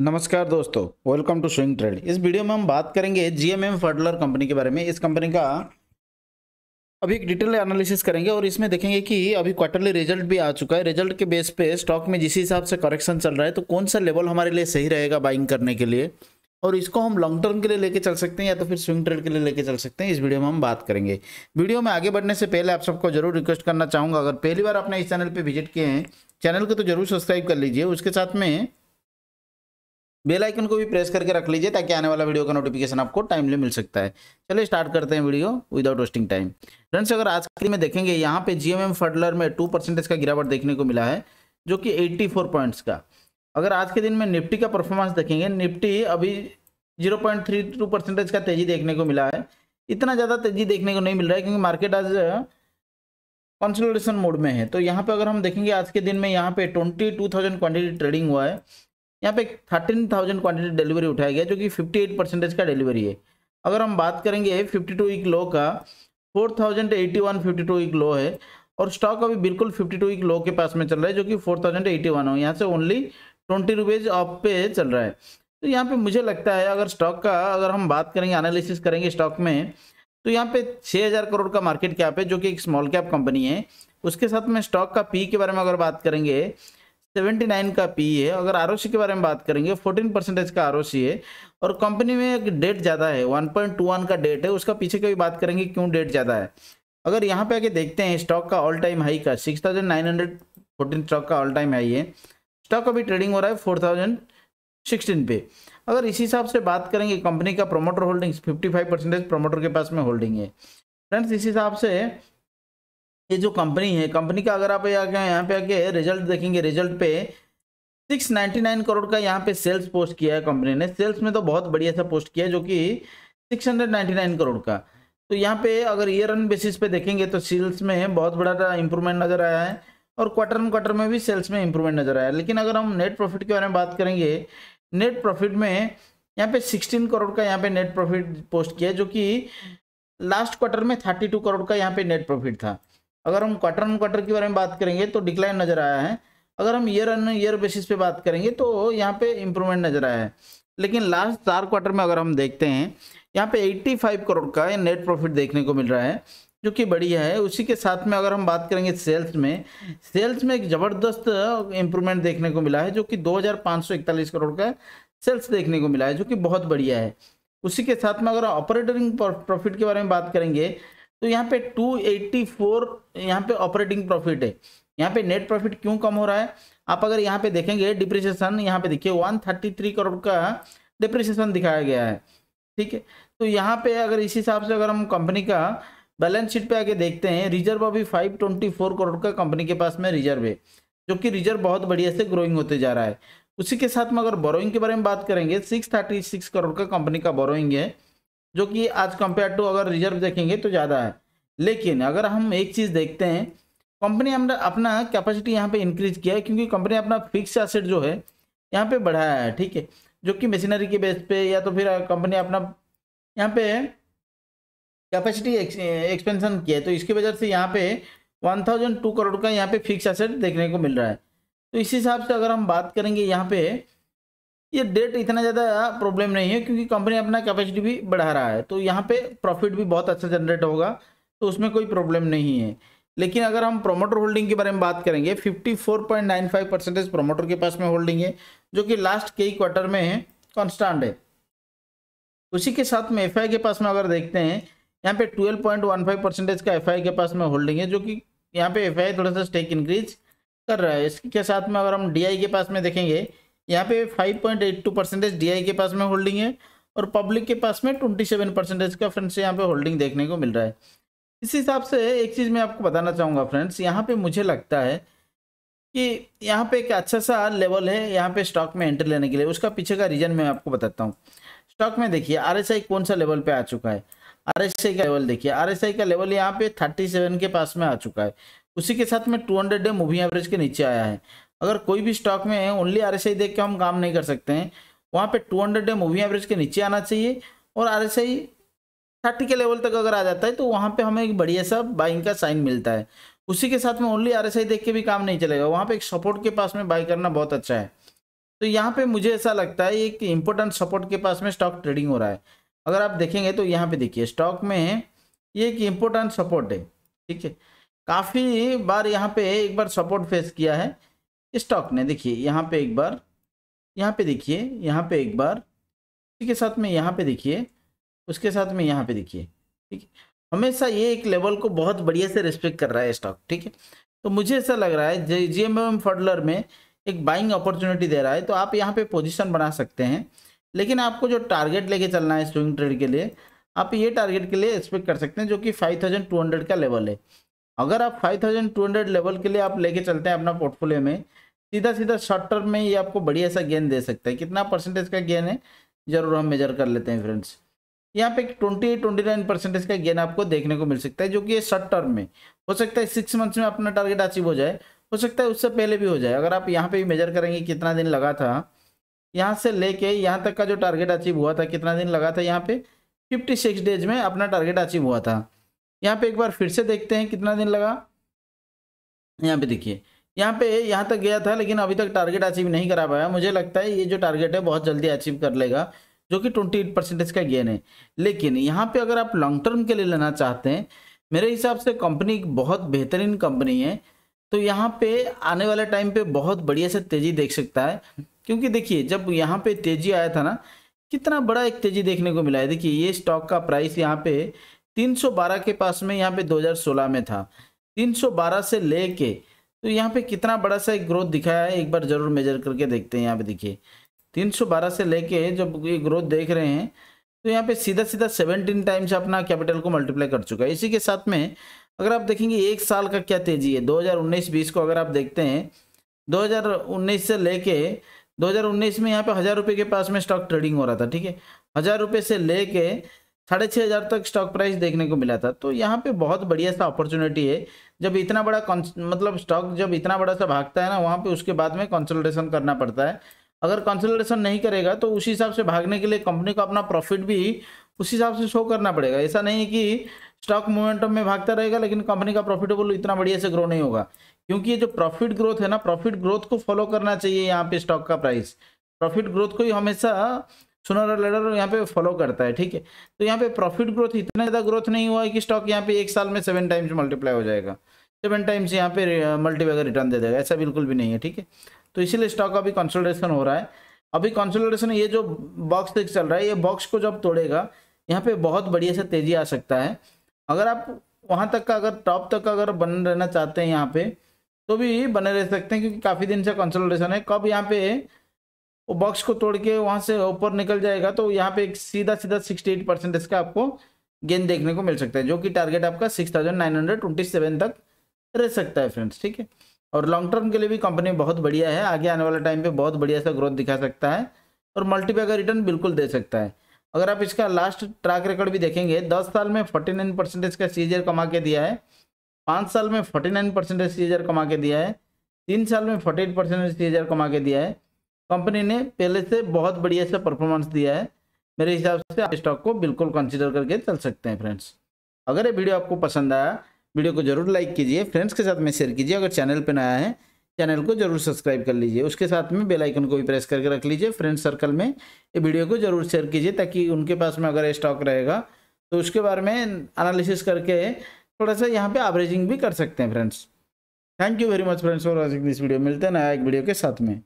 नमस्कार दोस्तों welcome to swing trade इस वीडियो में हम बात करेंगे जीएमएम फर्टिलर कंपनी के बारे में इस कंपनी का अभी एक डिटेल एनालिसिस करेंगे और इसमें देखेंगे कि अभी क्वार्टरली रिजल्ट भी आ चुका है रिजल्ट के बेस पे स्टॉक में जिस हिसाब से करेक्शन चल रहा है तो कौन सा लेवल हमारे लिए सही रहेगा बाइंग करने के लिए और इसको हम लॉन्ग टर्म के लिए लेके चल सकते हैं या तो फिर स्विंग ट्रेड के लिए लेके चल सकते हैं इस वीडियो में हम बात करेंगे वीडियो में आगे बढ़ने से पहले आप सबको जरूर रिक्वेस्ट करना चाहूँगा अगर पहली बार आपने इस चैनल पर विजिट किए हैं चैनल को तो जरूर सब्सक्राइब कर लीजिए उसके साथ में बेल आइकन को भी प्रेस करके रख लीजिए ताकि आने वाला वीडियो का नोटिफिकेशन आपको टाइमली मिल सकता है चलिए स्टार्ट करते हैं video without wasting time friends अगर आज के में देखेंगे यहाँ पे जीएमएम फर्डलर में टू परसेंटेज का गिरावट देखने को मिला है जो कि 84 पॉइंट्स का अगर आज के दिन में निफ्टी का परफॉर्मेंस देखेंगे निफ्टी अभी zero point three two percentage का तेजी देखने को मिला है इतना ज़्यादा तेजी देखने को नहीं मिल रहा है क्योंकि मार्केट आज कंसल्टेशन मोड में है तो यहाँ पे अगर हम देखेंगे आज के दिन में यहाँ पे ट्वेंटी टू थाउजेंड ट्रेडिंग हुआ है यहाँ पे थर्टीन थाउजेंड क्वान्टिटी डिलीवरी उठाया गया जो कि फिफ्टी एट परसेंटेज का डिलीवरी है अगर हम बात करेंगे फिफ्टी टू वीक लो का four thousand eighty one fifty two week low है और स्टॉक अभी बिल्कुल फिफ्टी टू वीक लो के पास में चल रहा है जो कि फोर थाउजेंड एटी वन हो यहाँ से ओनली ट्वेंटी रुपीज़ ऑफ पे चल रहा है तो यहाँ पे मुझे लगता है अगर स्टॉक का अगर हम बात करेंगे एनालिसिस करेंगे स्टॉक में तो यहाँ पे हजार करोड़ का मार्केट कैप है जो कि एक स्मॉल कैप कंपनी है उसके साथ में स्टॉक का पी के बारे में अगर बात करेंगे सेवेंटी नाइन का पी है अगर आर के बारे में बात करेंगे फोर्टीन परसेंटेज का आर है और कंपनी में एक डेट ज़्यादा है वन पॉइंट टू वन का डेट है उसका पीछे का भी बात करेंगे क्यों डेट ज़्यादा है अगर यहाँ पे आके देखते हैं स्टॉक का ऑल टाइम हाई का six thousand nine hundred fourteen stock का ऑल टाइम हाई है स्टॉक अभी ट्रेडिंग हो रहा है फोर थाउजेंड सिक्सटीन पे अगर इसी हिसाब से बात करेंगे कंपनी का promoter holdings fifty five percentage promoter के पास में होल्डिंग है फ्रेंड्स इस हिसाब से ये जो कंपनी है कंपनी का अगर आप यहाँ पे आके रिजल्ट देखेंगे रिजल्ट पे 699 करोड़ का यहाँ पे सेल्स पोस्ट किया है कंपनी ने सेल्स में तो बहुत बढ़िया सा पोस्ट किया है जो कि 699 करोड़ का तो यहाँ पे अगर ईयर रन बेसिस पे देखेंगे तो सेल्स में बहुत बड़ा इंप्रूवमेंट नज़र आया है और क्वार्टर एंड क्वार्टर में भी सेल्स में इंप्रूवमेंट नज़र आया है लेकिन अगर हम नेट प्रॉफिट के बारे में बात करेंगे नेट प्रॉफिट में यहाँ पे 16 करोड़ का यहाँ पे नेट प्रॉफिट पोस्ट किया जो कि लास्ट क्वार्टर में 32 करोड़ का यहाँ पे नेट प्रॉफिट था अगर हम क्वार्टर ऑन क्वार्टर के बारे में बात करेंगे तो डिक्लाइन नजर आया है अगर हम ईयर ऑन ईयर बेसिस पे बात करेंगे तो यहाँ पे इम्प्रूवमेंट नजर आया है लेकिन लास्ट चार क्वार्टर में अगर हम देखते हैं यहाँ पे 85 करोड़ का नेट प्रॉफिट देखने को मिल रहा है जो कि बढ़िया है उसी के साथ में अगर हम बात करेंगे सेल्स में सेल्स में एक ज़बरदस्त इम्प्रूवमेंट देखने को मिला है जो कि 2541 करोड़ का सेल्स देखने को मिला है जो कि बहुत बढ़िया है उसी के साथ में अगर ऑपरेटरिंग प्रॉफिट के बारे में बात करेंगे तो यहाँ पे 284 यहाँ पे ऑपरेटिंग प्रॉफिट है यहाँ पे नेट प्रॉफिट क्यों कम हो रहा है आप अगर यहाँ पे देखेंगे डिप्रिसिएशन यहाँ पे देखिए 133 करोड़ का डिप्रिसिएशन दिखाया गया है ठीक है तो यहाँ पे अगर इस हिसाब से अगर हम कंपनी का बैलेंस शीट पे आके देखते हैं रिजर्व अभी 524 करोड़ का कंपनी के पास में रिजर्व है जो कि रिजर्व बहुत बढ़िया से ग्रोइंग होते जा रहा है उसी के साथ में अगर बोरोइंग के बारे में बात करेंगे सिक्स करोड़ का कंपनी का बोरोइंग है जो कि आज कंपेयर टू अगर रिजर्व देखेंगे तो ज़्यादा है लेकिन अगर हम एक चीज़ देखते हैं कंपनी हमने अपना कैपेसिटी यहाँ पे इंक्रीज किया है क्योंकि कंपनी अपना फिक्स एसेट जो है यहाँ पे बढ़ाया है ठीक है जो कि मशीनरी के बेस पे या तो फिर कंपनी अपना यहाँ पे कैपेसिटी एक्सपेंशन किया है तो इसकी वजह से यहाँ पे वन थाउजेंड टू करोड़ का यहाँ पे फिक्स एसेट देखने को मिल रहा है तो इस हिसाब से अगर हम बात करेंगे यहाँ पे ये डेट इतना ज़्यादा प्रॉब्लम नहीं है क्योंकि कंपनी अपना कैपेसिटी भी बढ़ा रहा है तो यहाँ पे प्रॉफिट भी बहुत अच्छा जनरेट होगा तो उसमें कोई प्रॉब्लम नहीं है लेकिन अगर हम प्रोमोटर होल्डिंग के बारे में बात करेंगे 54.95 परसेंटेज प्रोमोटर के पास में होल्डिंग है जो कि लास्ट कई क्वार्टर में है कॉन्स्टांट है उसी के साथ में एफ के पास में अगर देखते हैं यहाँ पे ट्वेल्व परसेंटेज का एफ के पास में होल्डिंग है जो कि यहाँ पे एफ थोड़ा सा स्टेक इंक्रीज कर रहा है इसके साथ में अगर हम डी के पास में देखेंगे यहाँ पे 5.82 परसेंटेज डी के पास में होल्डिंग है और पब्लिक के पास में 27 परसेंटेज का फ्रेंड्स यहाँ पे होल्डिंग देखने को मिल रहा है इस हिसाब से एक चीज़ मैं आपको बताना चाहूँगा फ्रेंड्स यहाँ पे मुझे लगता है कि यहाँ पे एक अच्छा सा लेवल है यहाँ पे स्टॉक में एंटर लेने के लिए उसका पीछे का रीजन मैं आपको बताता हूँ स्टॉक में देखिए आई कौन सा लेवल पे आ चुका है आई का लेवल देखिए आई का लेवल यहाँ पे सेवन के पास में आ चुका है उसी के साथ में टू डे मूविंग एवरेज के नीचे आया है अगर कोई भी स्टॉक में ओनली आर एस आई देख के हम काम नहीं कर सकते हैं वहाँ पे 200 डे मूविंग एवरेज के नीचे आना चाहिए और आर एस आई थर्टी के लेवल तक अगर आ जाता है तो वहाँ पे हमें एक बढ़िया सा बाइंग का साइन मिलता है उसी के साथ में ओनली आर एस आई देख के भी काम नहीं चलेगा वहाँ पे एक सपोर्ट के पास में बाई करना बहुत अच्छा है तो यहाँ पे मुझे ऐसा लगता है एक इंपॉर्टेंट सपोर्ट के पास में स्टॉक ट्रेडिंग हो रहा है अगर आप देखेंगे तो यहाँ पे देखिए स्टॉक में ये एक इम्पोर्टेंट सपोर्ट है ठीक है काफ़ी बार यहाँ पे एक बार सपोर्ट फेस किया है स्टॉक ने देखिए यहाँ पे एक बार यहाँ पे देखिए यहाँ पे एक बार ठीक के साथ में यहाँ पे देखिए उसके साथ में यहाँ पे देखिए ठीक है हमेशा ये एक लेवल को बहुत बढ़िया से रिस्पेक्ट कर रहा है स्टॉक ठीक है तो मुझे ऐसा लग रहा है जी एम एम फडलर में एक बाइंग अपॉर्चुनिटी दे रहा है तो आप यहाँ पे पोजिशन बना सकते हैं लेकिन आपको जो टारगेट लेके चलना है स्विंग ट्रेड के लिए आप ये टारगेट के लिए एक्सपेक्ट कर सकते हैं जो कि 5200 का लेवल है अगर आप 5200 लेवल के लिए आप लेके चलते हैं अपना पोर्टफोलियो में सीधा सीधा शॉर्ट टर्म में ये आपको बढ़िया सा गेन दे सकता है कितना परसेंटेज का गेन है जरूर हम मेजर कर लेते हैं फ्रेंड्स यहाँ पे ट्वेंटी ट्वेंटी नाइन परसेंटेज का गेन आपको देखने को मिल सकता है जो कि शॉर्ट टर्म में हो सकता है सिक्स मंथ्स में अपना टारगेट अचीव हो जाए हो सकता है उससे पहले भी हो जाए अगर आप यहाँ पे भी मेजर करेंगे कितना दिन लगा था यहाँ से लेके यहाँ तक का जो टारगेट अचीव हुआ था कितना दिन लगा था यहाँ पे फिफ्टी सिक्स डेज में अपना टारगेट अचीव हुआ था यहाँ पे एक बार फिर से देखते हैं कितना दिन लगा यहाँ पे देखिए यहाँ पे यहाँ तक गया था लेकिन अभी तक टारगेट अचीव नहीं करा पाया मुझे लगता है ये जो टारगेट है बहुत जल्दी अचीव कर लेगा जो कि ट्वेंटी एट परसेंटेज का गेन है लेकिन यहाँ पे अगर आप लॉन्ग टर्म के लिए लेना चाहते हैं मेरे हिसाब से कंपनी बहुत बेहतरीन कंपनी है तो यहाँ पे आने वाले टाइम पे बहुत बढ़िया से तेज़ी देख सकता है क्योंकि देखिए जब यहाँ पे तेज़ी आया था ना कितना बड़ा एक तेज़ी देखने को मिला है देखिए ये स्टॉक का प्राइस यहाँ पे 312 के पास में यहाँ पे 2016 में था 312 से ले तो यहाँ पे कितना बड़ा सा एक ग्रोथ दिखाया है एक बार जरूर मेजर करके देखते हैं यहाँ पे देखिए 312 से लेके जब ये ग्रोथ देख रहे हैं तो यहाँ पे सीधा सीधा 17 टाइम्स अपना कैपिटल को मल्टीप्लाई कर चुका है इसी के साथ में अगर आप देखेंगे एक साल का क्या तेजी है 2019-20 को अगर आप देखते हैं 2019 से लेके 2019 में यहाँ पे हज़ार रुपये के पास में स्टॉक ट्रेडिंग हो रहा था ठीक है हज़ार रुपये से लेके साढ़े छः हज़ार तक स्टॉक प्राइस देखने को मिला था तो यहाँ पे बहुत बढ़िया सा अपॉर्चुनिटी है जब इतना बड़ा मतलब स्टॉक जब इतना बड़ा सा भागता है ना वहाँ पे उसके बाद में कंसल्टेशन करना पड़ता है अगर कंसल्टेशन नहीं करेगा तो उसी हिसाब से भागने के लिए कंपनी को अपना प्रॉफिट भी उसी हिसाब से शो करना पड़ेगा ऐसा नहीं है कि स्टॉक मोमेंटम में भागता रहेगा लेकिन कंपनी का प्रॉफिटेबल इतना बढ़िया से ग्रो नहीं होगा क्योंकि ये जो प्रॉफिट ग्रोथ है ना प्रॉफिट ग्रोथ को फॉलो करना चाहिए यहाँ पे स्टॉक का प्राइस प्रॉफिट ग्रोथ को ही हमेशा सुनर और लेटर यहाँ पे फॉलो करता है ठीक है तो यहाँ पे प्रॉफिट ग्रोथ इतना ज़्यादा ग्रोथ नहीं हुआ है कि स्टॉक यहाँ पे एक साल में सेवन टाइम्स मल्टीप्लाई हो जाएगा सेवन टाइम्स यहाँ पे मल्टीप्लाई रिटर्न दे देगा ऐसा बिल्कुल भी नहीं है ठीक है तो इसीलिए स्टॉक अभी कंसल्टेशन हो रहा है अभी कंसल्टेशन ये जो बॉक्स तक चल रहा है ये बॉक्स को जब तोड़ेगा यहाँ पे बहुत बढ़िया से तेजी आ सकता है अगर आप वहाँ तक का अगर टॉप तक का अगर बन रहना चाहते हैं यहाँ पे तो भी बने रह सकते हैं क्योंकि काफ़ी दिन से कंसल्टेशन है कब यहाँ पे वो बॉक्स को तोड़ के वहाँ से ऊपर निकल जाएगा तो यहाँ पे एक सीधा सीधा सिक्सटी एट परसेंटेज का आपको गेंद देखने को मिल सकता है जो कि टारगेट आपका six thousand nine hundred twenty seven तक रह सकता है फ्रेंड्स ठीक है और लॉन्ग टर्म के लिए भी कंपनी बहुत बढ़िया है आगे आने वाले टाइम पे बहुत बढ़िया सा ग्रोथ दिखा सकता है और मल्टीपे का रिटर्न बिल्कुल दे सकता है अगर आप इसका लास्ट ट्रैक रिकॉर्ड भी देखेंगे दस साल में फोर्टी नाइन परसेंटेज का सीजर कमा के दिया है पाँच साल में फोर्टी नाइन परसेंटेज सीजर कमा के दिया है तीन साल में फोर्टी एट परसेंटेज सीजर कमा के दिया है कंपनी ने पहले से बहुत बढ़िया से परफॉर्मेंस दिया है मेरे हिसाब से आप स्टॉक को बिल्कुल कंसिडर करके चल सकते हैं फ्रेंड्स अगर ये वीडियो आपको पसंद आया वीडियो को जरूर लाइक कीजिए फ्रेंड्स के साथ में शेयर कीजिए अगर चैनल पर नया है चैनल को जरूर सब्सक्राइब कर लीजिए उसके साथ में बेल आइकन को भी प्रेस करके रख लीजिए फ्रेंड सर्कल में ये वीडियो को जरूर शेयर कीजिए ताकि उनके पास में अगर स्टॉक रहेगा तो उसके बारे में एनालिसिस करके थोड़ा सा यहाँ पे एवरेजिंग भी कर सकते हैं friends thank you very much friends for watching this video मिलते हैं नया एक वीडियो के साथ में